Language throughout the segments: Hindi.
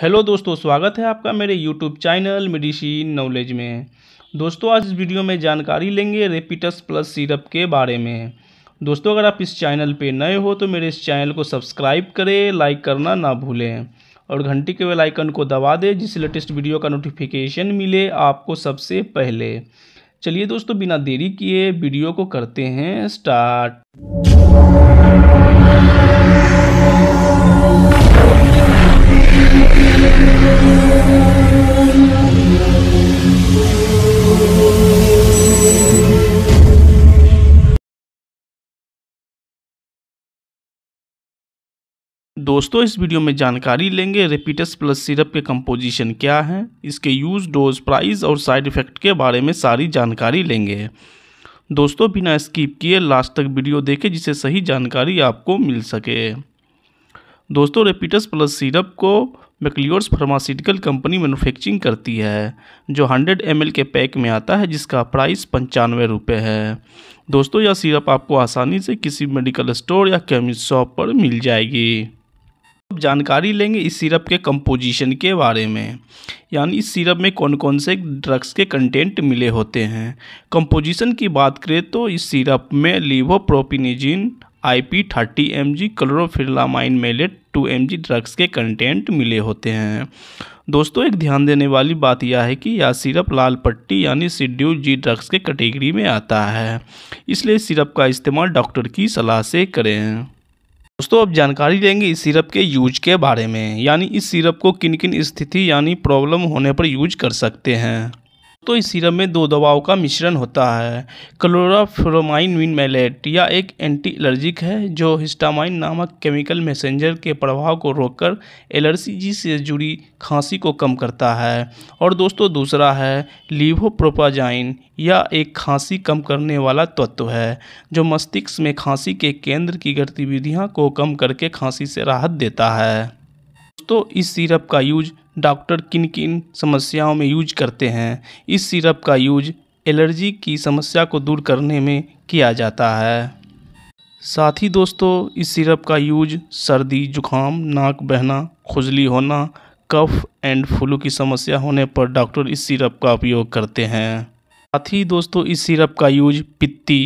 हेलो दोस्तों स्वागत है आपका मेरे यूट्यूब चैनल मेडिसिन नॉलेज में दोस्तों आज इस वीडियो में जानकारी लेंगे रेपिटस प्लस सिरप के बारे में दोस्तों अगर आप इस चैनल पे नए हो तो मेरे इस चैनल को सब्सक्राइब करें लाइक करना ना भूलें और घंटी के बेल आइकन को दबा दें जिससे लेटेस्ट वीडियो का नोटिफिकेशन मिले आपको सबसे पहले चलिए दोस्तों बिना देरी किए वीडियो को करते हैं स्टार्ट दोस्तों इस वीडियो में जानकारी लेंगे रेपिटस प्लस सिरप के कंपोजिशन क्या है इसके यूज़ डोज प्राइस और साइड इफ़ेक्ट के बारे में सारी जानकारी लेंगे दोस्तों बिना स्किप किए लास्ट तक वीडियो देखें जिसे सही जानकारी आपको मिल सके दोस्तों रेपिटस प्लस सिरप को मैक्लियोर्स फार्मास्यूटिकल कंपनी मैनुफैक्चरिंग करती है जो 100 एम के पैक में आता है जिसका प्राइस पंचानवे रुपये है दोस्तों यह सिरप आपको आसानी से किसी मेडिकल स्टोर या केमिस्ट शॉप पर मिल जाएगी जानकारी लेंगे इस सिरप के कंपोजिशन के बारे में यानी इस सिरप में कौन कौन से ड्रग्स के कंटेंट मिले होते हैं कंपोजिशन की बात करें तो इस सिरप में levodropropizine I P thirty M G chlorpheniramine maleate two M G drugs के कंटेंट मिले होते हैं दोस्तों एक ध्यान देने वाली बात यह है कि यह सिरप लाल पट्टी यानी सीड्यू जी ड्रग्स के कैटेगरी में आता है इसलिए सिरप का इस्तेमाल डॉक्टर की सलाह से करें दोस्तों अब जानकारी लेंगे इस सिरप के यूज के बारे में यानी इस सिरप को किन किन स्थिति यानी प्रॉब्लम होने पर यूज कर सकते हैं तो इस सीरम में दो दवाओं का मिश्रण होता है क्लोराफ्रोमाइन विन मैलेट या एक एंटी एलर्जिक है जो हिस्टामाइन नामक केमिकल मैसेंजर के प्रभाव को रोककर एलर्जी से जुड़ी खांसी को कम करता है और दोस्तों दूसरा है लीवोप्रोपाजाइन या एक खांसी कम करने वाला तत्व है जो मस्तिष्क में खांसी के केंद्र की गतिविधियाँ को कम करके खांसी से राहत देता है दोस्तों इस सीरप का यूज डॉक्टर किन किन समस्याओं में यूज करते हैं इस सिरप का यूज एलर्जी की समस्या को दूर करने में किया जाता है साथ ही दोस्तों इस सिरप का यूज सर्दी जुखाम नाक बहना खुजली होना कफ एंड फ्लू की समस्या होने पर डॉक्टर इस सिरप का उपयोग करते हैं साथ ही दोस्तों इस सिरप का यूज पित्ती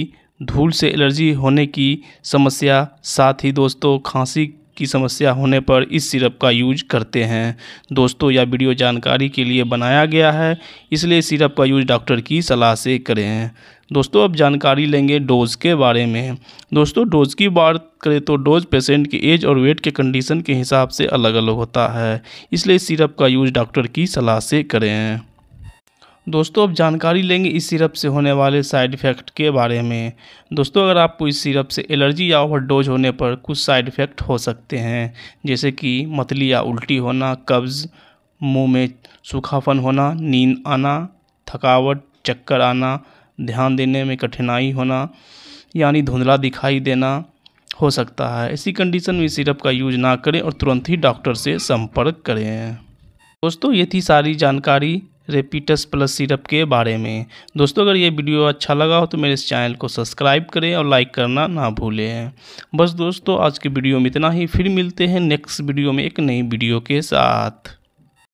धूल से एलर्जी होने की समस्या साथ ही दोस्तों खांसी की समस्या होने पर इस सिरप का यूज करते हैं दोस्तों यह वीडियो जानकारी के लिए बनाया गया है इसलिए सिरप का यूज डॉक्टर की सलाह से करें दोस्तों अब जानकारी लेंगे डोज़ के बारे में दोस्तों डोज़ की बात करें तो डोज पेशेंट के एज और वेट के कंडीशन के हिसाब से अलग अलग होता है इसलिए सिरप का यूज़ डॉक्टर की सलाह से करें दोस्तों अब जानकारी लेंगे इस सिरप से होने वाले साइड इफ़ेक्ट के बारे में दोस्तों अगर आपको इस सिरप से एलर्जी या ओवरडोज होने पर कुछ साइड इफ़ेक्ट हो सकते हैं जैसे कि मतली या उल्टी होना कब्ज़ मुंह में सूखापन होना नींद आना थकावट चक्कर आना ध्यान देने में कठिनाई होना यानी धुंधला दिखाई देना हो सकता है ऐसी कंडीशन में सिरप का यूज ना करें और तुरंत ही डॉक्टर से संपर्क करें दोस्तों ये थी सारी जानकारी रेपिटस प्लस सिरप के बारे में दोस्तों अगर ये वीडियो अच्छा लगा हो तो मेरे इस चैनल को सब्सक्राइब करें और लाइक करना ना भूलें बस दोस्तों आज के वीडियो में इतना ही फिर मिलते हैं नेक्स्ट वीडियो में एक नई वीडियो के साथ